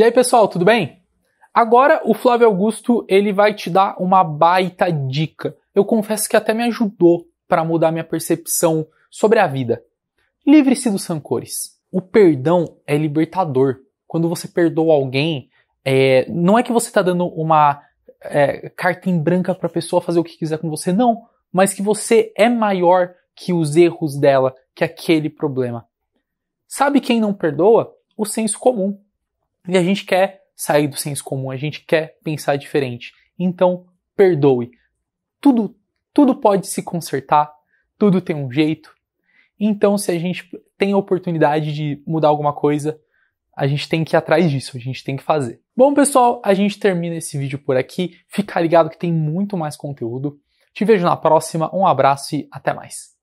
E aí, pessoal, tudo bem? Agora o Flávio Augusto, ele vai te dar uma baita dica. Eu confesso que até me ajudou para mudar minha percepção sobre a vida. Livre-se dos rancores. O perdão é libertador. Quando você perdoa alguém, é, não é que você está dando uma é, carta em branca para a pessoa fazer o que quiser com você, não. Mas que você é maior que os erros dela, que aquele problema. Sabe quem não perdoa? O senso comum e a gente quer sair do senso comum, a gente quer pensar diferente. Então, perdoe. Tudo, tudo pode se consertar, tudo tem um jeito. Então, se a gente tem a oportunidade de mudar alguma coisa, a gente tem que ir atrás disso, a gente tem que fazer. Bom, pessoal, a gente termina esse vídeo por aqui. Fica ligado que tem muito mais conteúdo. Te vejo na próxima, um abraço e até mais.